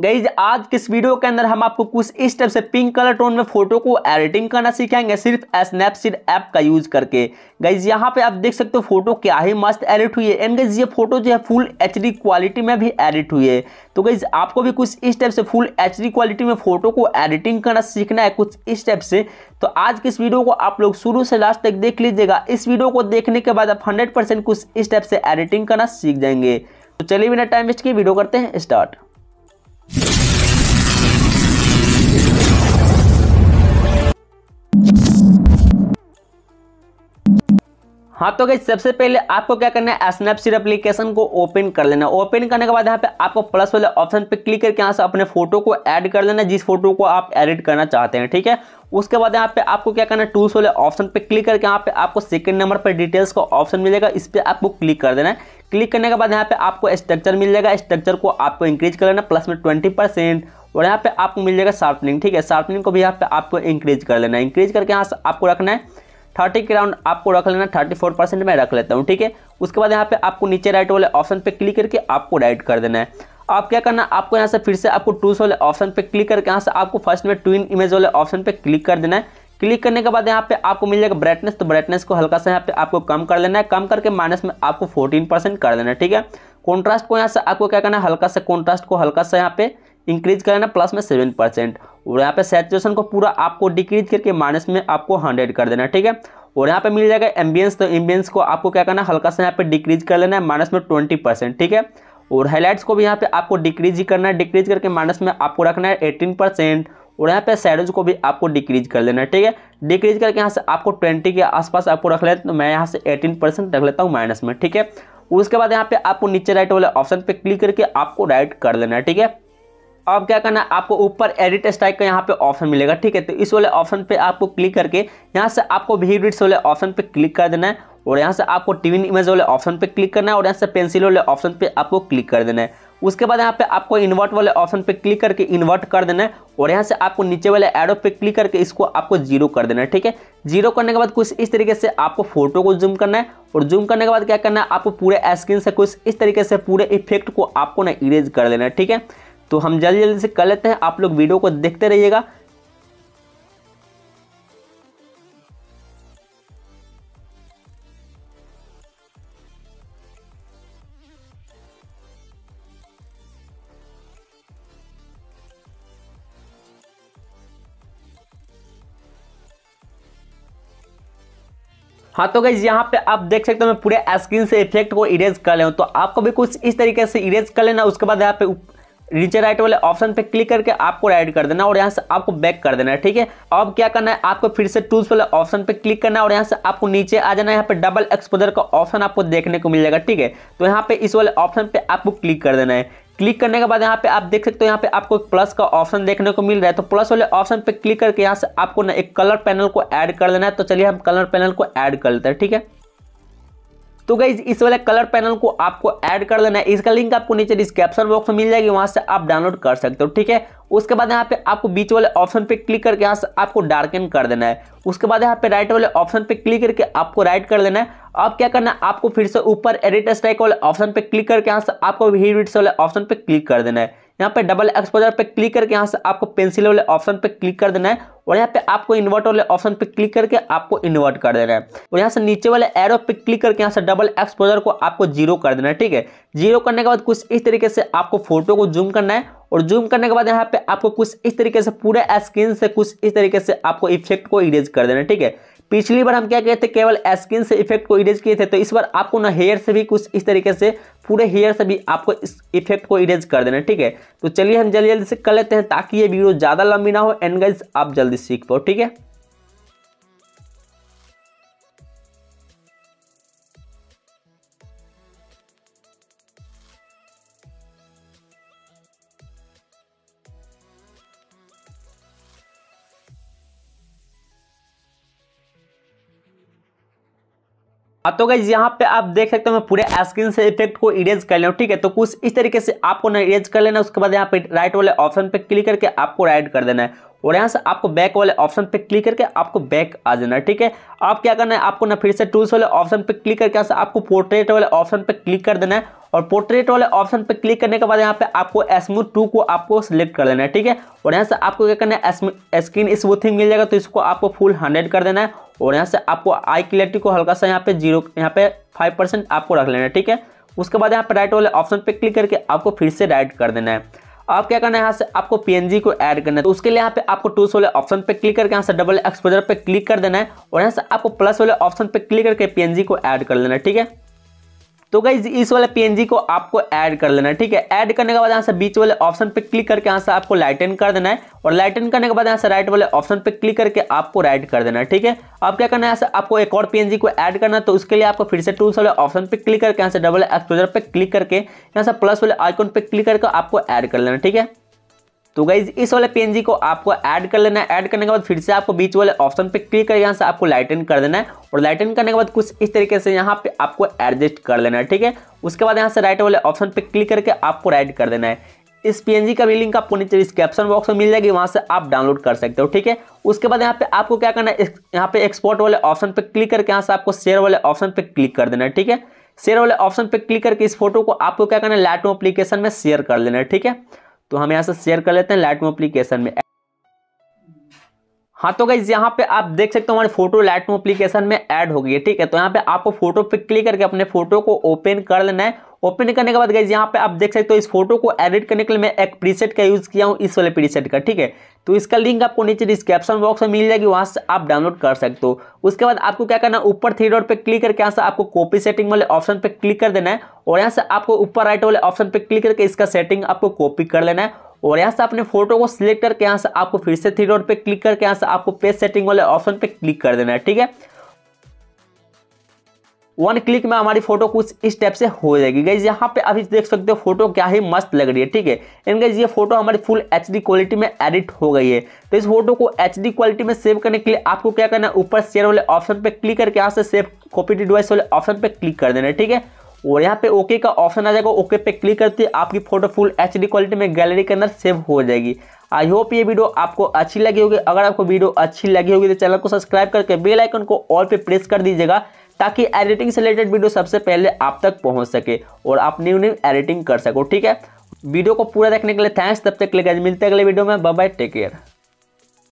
गई आज किस वीडियो के अंदर हम आपको कुछ इस टाइप से पिंक कलर टोन में फोटो को एडिटिंग करना सिखाएंगे सिर्फ स्नैपसीड ऐप का यूज करके गई यहाँ पे आप देख सकते हो फोटो क्या ही मस्त एडिट हुई है एंड गई ये फोटो जो है फुल एच क्वालिटी में भी एडिट हुई है तो गई आपको भी कुछ इस टाइप से फुल एच क्वालिटी में फोटो को एडिटिंग करना सीखना है कुछ इस टाइप से तो आज किस वीडियो को आप लोग शुरू से लास्ट तक देख लीजिएगा इस वीडियो को देखने के बाद आप हंड्रेड कुछ इस टाइप से एडिटिंग करना सीख जाएंगे तो चलिए बिना टाइम वेस्ट की वीडियो करते हैं स्टार्ट you हाँ तो गई सबसे पहले आपको क्या करना है स्नैपसीड एप्लीकेशन को ओपन कर लेना ओपन करने के बाद यहाँ पे आपको प्लस वाले ऑप्शन पे क्लिक करके यहाँ से अपने फोटो को ऐड कर लेना जिस फोटो को आप एडिट करना चाहते हैं ठीक है उसके बाद यहाँ पे आपको क्या करना है टूल्स वाले ऑप्शन पे क्लिक करके यहाँ पे आपको सेकंड नंबर पर डिटेल्स का ऑप्शन मिलेगा इस पर आपको क्लिक कर देना है क्लिक करने के बाद यहाँ पे आपको स्ट्रक्चर मिल जाएगा स्ट्रक्चर को आपको इंक्रीज कर लेना प्लस में ट्वेंटी परसेंट और यहाँ पे आपको मिल जाएगा शार्पनिंग ठीक है शार्पनिंग को भी यहाँ पे आपको इंक्रीज कर लेना है इंक्रीज करके यहाँ से आपको रखना है थर्टी के राउंड आपको रख लेना थर्टी फोर परसेंट मैं रख लेता हूँ ठीक है उसके बाद यहाँ पे आपको नीचे राइट वाले ऑप्शन पे क्लिक करके आपको राइट कर देना है आप क्या करना आपको यहाँ से फिर से आपको टूस वाले ऑप्शन पे क्लिक करके यहाँ से आपको फर्स्ट में ट्विन इमेज वाले ऑप्शन पे क्लिक कर देना है क्लिक करने के बाद यहाँ पे आपको मिल जाएगा ब्राइटनेस तो ब्राइटनेस को हल्का सा यहाँ पे आपको कम कर लेना है कम करके माइनस में आपको फोर्टीन परसेंट कर देना है ठीक है कॉन्ट्रास्ट को यहाँ से आपको क्या करना है हल्का सा कॉन्ट्रास्ट को हल्का सा यहाँ पे इंक्रीज करना प्लस में सेवन परसेंट और यहाँ पे सेचुएशन को पूरा आपको डिक्रीज करके माइनस में आपको हंड्रेड कर देना ठीक है और यहाँ पे मिल जाएगा एम्बियंस तो एम्बियंस को आपको क्या करना है हल्का सा यहाँ पे डिक्रीज कर लेना है माइनस में ट्वेंटी परसेंट ठीक है और हाईलाइट्स को भी यहाँ पे आपको डिक्रीज ही करना है डिक्रीज करके माइनस में आपको रखना है एटीन परसेंट और यहाँ पे सैडोज को भी आपको डिक्रीज कर लेना है ठीक है डिक्रीज करके यहाँ से आपको ट्वेंटी के आसपास आपको रख लेते तो मैं यहाँ से एटीन परसेंट रख लेता हूँ माइनस में ठीक है उसके बाद यहाँ पे आपको नीचे राइट वाले ऑप्शन पे क्लिक करके आपको राइट कर लेना है ठीक है अब क्या करना है आपको ऊपर एडिट स्ट्राइक का यहाँ पे ऑप्शन मिलेगा ठीक है तो इस वाले ऑप्शन पे आपको क्लिक करके यहाँ से आपको बिहेविड्स वाले ऑप्शन पे क्लिक कर देना है और यहाँ से आपको टीवी इमेज वाले ऑप्शन पे क्लिक करना है और यहाँ से पेंसिल वाले ऑप्शन पे आपको क्लिक कर देना है उसके बाद यहाँ पे आपको इन्वर्ट वाले ऑप्शन पे क्लिक करके इन्वर्ट कर देना है और यहाँ से आपको नीचे वाले एडो पे क्लिक करके इसको आपको जीरो कर देना है ठीक है जीरो करने के बाद कुछ इस तरीके से आपको फोटो को जूम करना है और जूम करने के बाद क्या करना है आपको पूरे स्क्रीन से कुछ इस तरीके से पूरे इफेक्ट को आपको ना इरेज कर देना है ठीक है तो हम जल्दी जल्दी से कर लेते हैं आप लोग वीडियो को देखते रहिएगा हाँ तो गई यहाँ पे आप देख सकते हो मैं पूरे स्क्रीन से इफेक्ट को इरेज कर लें तो आपको भी कुछ इस तरीके से इरेज कर लेना उसके बाद यहाँ पे नीचे राइट वाले ऑप्शन पे क्लिक करके आपको राइट कर देना और यहाँ से आपको बैक कर देना है ठीक है अब क्या करना है आपको फिर से टूल्स वाले ऑप्शन पे क्लिक करना है और यहाँ से आपको नीचे आ जाना है यहाँ पे डबल एक्सपोजर का ऑप्शन आपको देखने को मिल जाएगा ठीक है तो यहाँ पे इस वाले ऑप्शन पे आपको क्लिक कर देना है क्लिक करने के बाद यहाँ पे आप देख सकते हो यहाँ पे आपको प्लस का ऑप्शन देखने को मिल रहा है तो प्लस वाले ऑप्शन पे क्लिक करके यहाँ से आपको ना एक कलर पैनल को ऐड कर देना है तो चलिए हम कलर पैनल को ऐड कर लेते हैं ठीक है तो गाइज इस वाले कलर पैनल को आपको ऐड कर देना है इसका लिंक आपको नीचे डिस्क्रिप्शन बॉक्स में मिल जाएगी वहां से आप डाउनलोड कर सकते हो ठीक है उसके बाद यहाँ पे आपको बीच वाले ऑप्शन पे क्लिक करके यहाँ से आपको डार्कन कर देना है उसके बाद यहाँ पे राइट वाले ऑप्शन पे क्लिक करके आपको राइट कर देना है अब क्या करना है आपको फिर से ऊपर एडिट स्ट्राइक वाले ऑप्शन पे क्लिक करके यहाँ से आपको हीट वाले ऑप्शन पे क्लिक कर देना है यहाँ पे डबल एक्सपोजर पे क्लिक करके यहाँ से आपको पेंसिल वाले ऑप्शन पे क्लिक कर देना है और यहाँ पे आपको इन्वर्ट वाले ऑप्शन पे क्लिक करके आपको इन्वर्ट कर देना है और यहाँ से नीचे वाले एरो पे क्लिक करके यहाँ से डबल एक्सपोजर को आपको जीरो कर देना है ठीक है जीरो करने के बाद कुछ इस तरीके से आपको फोटो को जूम करना है और जूम करने के बाद यहाँ पे आपको कुछ इस तरीके से पूरे स्क्रीन से कुछ इस तरीके से आपको इफेक्ट को इरेज कर देना है ठीक है पिछली बार हम क्या कहे थे केवल स्किन से इफेक्ट को इरेज किए थे तो इस बार आपको ना हेयर से भी कुछ इस तरीके से पूरे हेयर से भी आपको इस इफेक्ट को इरेज कर देना ठीक है तो चलिए हम जल्दी जल्दी से कर लेते हैं ताकि ये वीडियो ज़्यादा लंबी ना हो एंड गाइज आप जल्दी सीख पाओ ठीक है तो गई यहाँ पे आप देख सकते हो मैं पूरे स्क्रीन से इफेक्ट को इरेज कर लूँ ठीक है तो कुछ इस तरीके से आपको ना इरेज कर लेना उसके बाद यहाँ पे राइट वाले ऑप्शन पे क्लिक करके आपको राइट कर देना है और यहाँ से आपको बैक वाले ऑप्शन पे क्लिक करके आपको बैक आ जाना है ठीक है अब क्या करना है आपको ना फिर से टूल्स वाले ऑप्शन पे क्लिक करके यहाँ से आपको पोर्ट्रेट वाले ऑप्शन पे क्लिक कर देना है और पोर्ट्रेट वाले ऑप्शन पे क्लिक करने के बाद यहाँ पे आपको स्मूथ टू को आपको सिलेक्ट कर देना है ठीक है और यहाँ से आपको क्या करना है स्क्रीन स्मूथिंग मिल जाएगा तो इसको आपको फुल हंड्रेड कर देना है और यहाँ से आपको आई क्लियरिटी को हल्का सा यहाँ पे जीरो यहाँ पे फाइव परसेंट आपको रख लेना है ठीक है उसके बाद यहाँ पे राइट वाले ऑप्शन पे क्लिक करके आपको फिर से राइट कर देना है अब क्या करना है यहाँ से आपको पी को ऐड करना है तो उसके लिए यहाँ पे आपको टूल्स वाले ऑप्शन पे क्लिक करके यहाँ से डबल एक्सपोजर पे क्लिक कर देना है और यहाँ से आपको प्लस वाले ऑप्शन पे क्लिक करके पी को ऐड कर लेना है ठीक है तो गाइज इस वाले पीएनजी को आपको ऐड कर लेना है ठीक है ऐड करने के बाद यहाँ से बीच वाले ऑप्शन पे क्लिक करके यहाँ से आपको लाइटन कर देना है और लाइटन करने के बाद यहाँ से राइट वाले ऑप्शन पे क्लिक करके आपको राइट कर देना है ठीक है अब क्या करना है यहाँ से आपको एक और पीएनजी को ऐड करना है तो उसके लिए आपको फिर से टूल्स वाले ऑप्शन पे क्लिक करके यहाँ से डबल एक्सप्लोजर पे क्लिक करके यहाँ से प्लस वाले आइकॉन पे क्लिक करके आपको ऐड कर लेना ठीक है तो गाइज इस वाले पीएनजी को आपको ऐड कर लेना है ऐड करने के बाद फिर से आपको बीच वाले ऑप्शन पे क्लिक करके यहाँ से आपको लाइटन कर देना है और लाइटन करने के बाद कुछ इस तरीके से यहाँ पे आपको एडजस्ट कर लेना है ठीक है उसके बाद यहाँ से राइट वाले ऑप्शन पे क्लिक करके आपको राइट कर देना है इस पीएनजी का भी लिंक आपको नीचे डिस्क्रिप्शन बॉक्स में मिल जाएगी वहाँ से आप डाउनलोड कर सकते हो ठीक है उसके बाद यहाँ पे आपको क्या करना है यहाँ पे एक्सपोर्ट वाले ऑप्शन पे क्लिक करके यहाँ से आपको शेयर वाले ऑप्शन पे क्लिक कर देना है ठीक है शेयर वाले ऑप्शन पे क्लिक करके इस फोटो को आपको क्या करना है लैटो एप्लीकेशन में शेयर कर लेना है ठीक है तो हम यहाँ से शेयर कर लेते हैं लाइट मोप्लीकेशन में हाँ तो गाइज यहाँ पे आप देख सकते हो हमारे फोटो लाइट एप्लीकेशन में ऐड हो गई है ठीक है तो यहाँ पे आपको फोटो पे क्लिक करके अपने फोटो को ओपन कर लेना है ओपन करने के बाद गाइज यहाँ पे आप देख सकते हो इस फोटो को एडिट करने के लिए मैं एक प्रीसेट का यूज़ किया हूँ इस वाले प्रीसेट का ठीक है तो इसका लिंक आपको नीचे डिस्क्रिप्शन बॉक्स में मिल जाएगी वहाँ से आप डाउनलोड कर सकते हो उसके बाद आपको क्या करना है ऊपर थ्री डॉट पे क्लिक करके यहाँ से आपको कॉपी सेटिंग वाले ऑप्शन पे क्लिक कर देना है और यहाँ से आपको ऊपर राइट वाले ऑप्शन पे क्लिक करके इसका सेटिंग आपको कॉपी कर लेना है और यहाँ से आपने फोटो को सिलेक्ट करके यहाँ से आपको फिर से थ्री डॉट पे क्लिक करके यहाँ से आपको पेज सेटिंग वाले ऑप्शन पे क्लिक कर देना है ठीक है वन क्लिक में हमारी फोटो कुछ इस टाइप से हो जाएगी गई यहाँ पे अभी देख सकते हो फोटो क्या ही मस्त लग रही है ठीक है एंड गई ये फोटो हमारी फुल एच क्वालिटी में एडिट हो गई है तो इस फोटो को एच क्वालिटी में सेव करने के लिए आपको क्या करना है ऊपर शेयर वाले ऑप्शन पे क्लिक करके यहाँ से सेव कॉपी डिवाइस वाले ऑप्शन पे क्लिक कर देना है ठीक है और यहाँ पे ओके का ऑप्शन आ जाएगा ओके पे क्लिक करते ही आपकी फोटो फुल एच क्वालिटी में गैलरी के अंदर सेव हो जाएगी आई होप ये वीडियो आपको अच्छी लगी होगी अगर आपको वीडियो अच्छी लगी होगी तो चैनल को सब्सक्राइब करके बेल आइकन को ऑल पे प्रेस कर दीजिएगा ताकि एडिटिंग से रिलेटेड वीडियो सबसे पहले आप तक पहुंच सके और आप न्यू न्यू एडिटिंग कर सको ठीक है वीडियो को पूरा देखने के लिए थैंक्स तब तक लेकर मिलते हैं अगले वीडियो में बाय टेक केयर